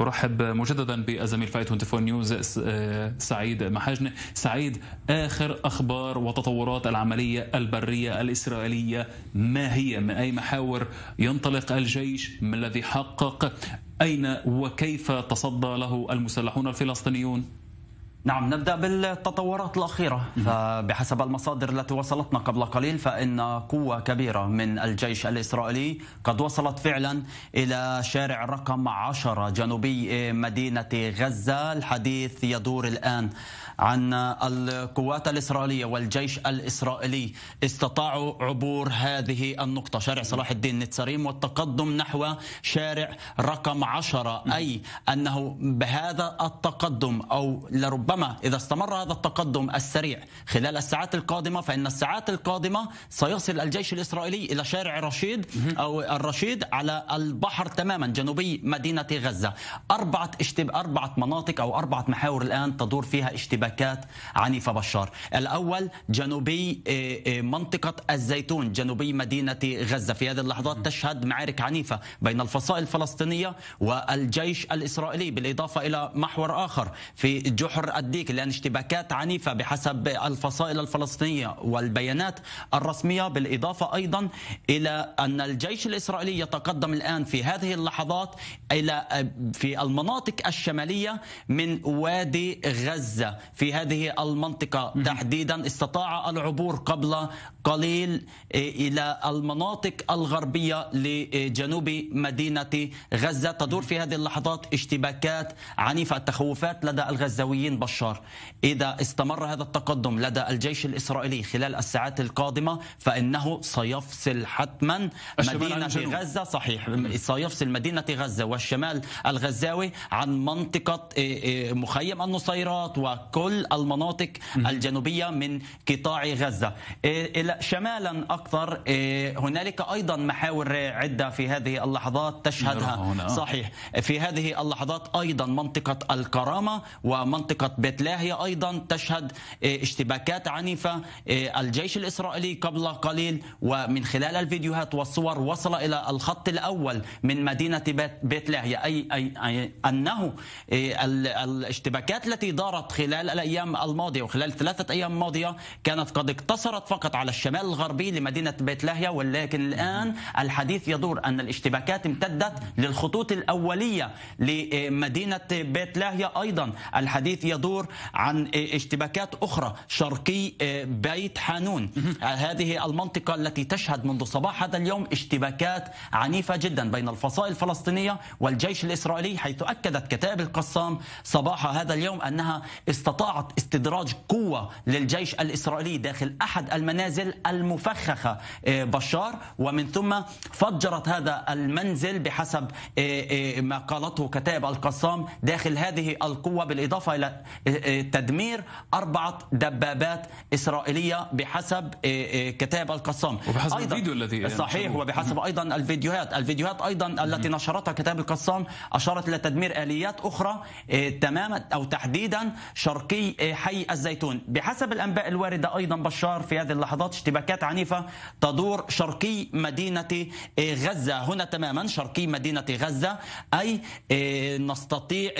ارحب مجددا بالزميل فايت 24 نيوز آه، سعيد محاجنة سعيد اخر اخبار وتطورات العمليه البريه الاسرائيليه ما هي من اي محاور ينطلق الجيش ما الذي حقق اين وكيف تصدى له المسلحون الفلسطينيون نعم نبدأ بالتطورات الأخيرة فبحسب المصادر التي وصلتنا قبل قليل فإن قوة كبيرة من الجيش الإسرائيلي قد وصلت فعلا إلى شارع رقم 10 جنوبي مدينة غزة الحديث يدور الآن عن القوات الإسرائيلية والجيش الإسرائيلي استطاعوا عبور هذه النقطة شارع صلاح الدين نتسريم والتقدم نحو شارع رقم عشرة أي أنه بهذا التقدم أو لربما إذا استمر هذا التقدم السريع خلال الساعات القادمة فإن الساعات القادمة سيصل الجيش الإسرائيلي إلى شارع رشيد أو الرشيد على البحر تماما جنوبي مدينة غزة أربعة اشتب أربعة مناطق أو أربعة محاور الآن تدور فيها اشتباك شبكات عنيفة بشار الأول جنوبي آه، آه، منطقة الزيتون جنوبي مدينة غزة في هذه اللحظات تشهد معارك عنيفة بين الفصائل الفلسطينية والجيش الإسرائيلي بالإضافة إلى محور آخر في جحر الديك لأن اشتباكات عنيفة بحسب الفصائل الفلسطينية والبيانات الرسمية بالإضافة أيضا إلى أن الجيش الإسرائيلي يتقدم الآن في هذه اللحظات إلى آه، في المناطق الشمالية من وادي غزة في هذه المنطقة تحديدا استطاع العبور قبل قليل إيه، إلى المناطق الغربية لجنوب مدينة غزة تدور في هذه اللحظات اشتباكات عنيفة التخوفات لدى الغزاويين بشار إذا استمر هذا التقدم لدى الجيش الإسرائيلي خلال الساعات القادمة فإنه سيفصل حتما مدينة غزة صحيح سيفصل مدينة غزة والشمال الغزاوي عن منطقة إيه، إيه، مخيم النصيرات وكل كل المناطق الجنوبية من قطاع غزة إيه، شمالا أكثر إيه، هنالك أيضا محاور عدة في هذه اللحظات تشهدها صحيح في هذه اللحظات أيضا منطقة الكرامة ومنطقة بيت لاهيا أيضا تشهد إيه، اشتباكات عنيفة الجيش الإسرائيلي قبل قليل ومن خلال الفيديوهات والصور وصل إلى الخط الأول من مدينة بيت لاهيا أي, أي, أي أنه الاشتباكات التي دارت خلال الأيام الماضية وخلال ثلاثة أيام ماضية كانت قد اقتصرت فقط على الشمال الغربي لمدينة بيت لاهيا ولكن الآن الحديث يدور أن الاشتباكات امتدت للخطوط الأولية لمدينة بيت لاهيا أيضا الحديث يدور عن اشتباكات أخرى شرقي بيت حانون هذه المنطقة التي تشهد منذ صباح هذا اليوم اشتباكات عنيفة جدا بين الفصائل الفلسطينية والجيش الإسرائيلي حيث أكدت كتائب القسام صباح هذا اليوم أنها استطاعت استطاعت استدراج قوة للجيش الإسرائيلي داخل أحد المنازل المفخخة آه، بشار ومن ثم فجرت هذا المنزل بحسب آه، آه، ما قالته كتائب القسام داخل هذه القوة بالإضافة إلى تدمير أربعة دبابات إسرائيلية بحسب كتائب القسام وبحسب أيضا الفيديو الذي يعني صحيح وبحسب أيضا الفيديوهات الفيديوهات أيضا التي نشرتها كتائب القسام أشارت إلى تدمير آليات أخرى تماما أو تحديدا شرق شرقي آه، حي الزيتون بحسب الأنباء الواردة أيضا بشار في هذه اللحظات اشتباكات عنيفة تدور شرقي مدينة آه، غزة هنا تماما شرقي مدينة غزة أي آه، نستطيع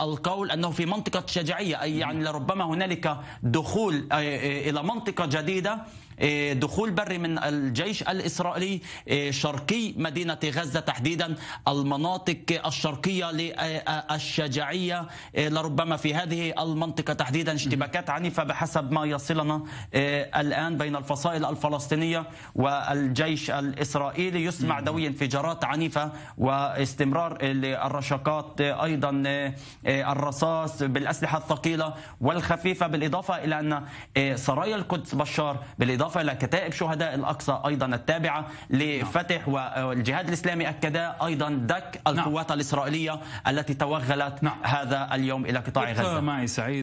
القول أنه في منطقة شجاعية أي يعني لربما هنالك دخول إلى منطقة جديدة إيه، دخول بري من الجيش الإسرائيلي إيه، شرقي مدينة غزة تحديدا المناطق الشرقية للشجاعية إيه، لربما في هذه المنطقة تحديدا اشتباكات عنيفة بحسب ما يصلنا الآن بين الفصائل الفلسطينية والجيش الإسرائيلي يسمع دوي انفجارات عنيفة واستمرار الرشقات أيضا الرصاص بالأسلحة الثقيلة والخفيفة بالإضافة إلى أن سرايا القدس بشار بالإضافة بالإضافة إلى كتائب شهداء الأقصى أيضا التابعة لفتح نعم. والجهاد الإسلامي أكدا أيضا دك نعم. القوات الإسرائيلية التي توغلت نعم. هذا اليوم إلى قطاع غزة معي سعيد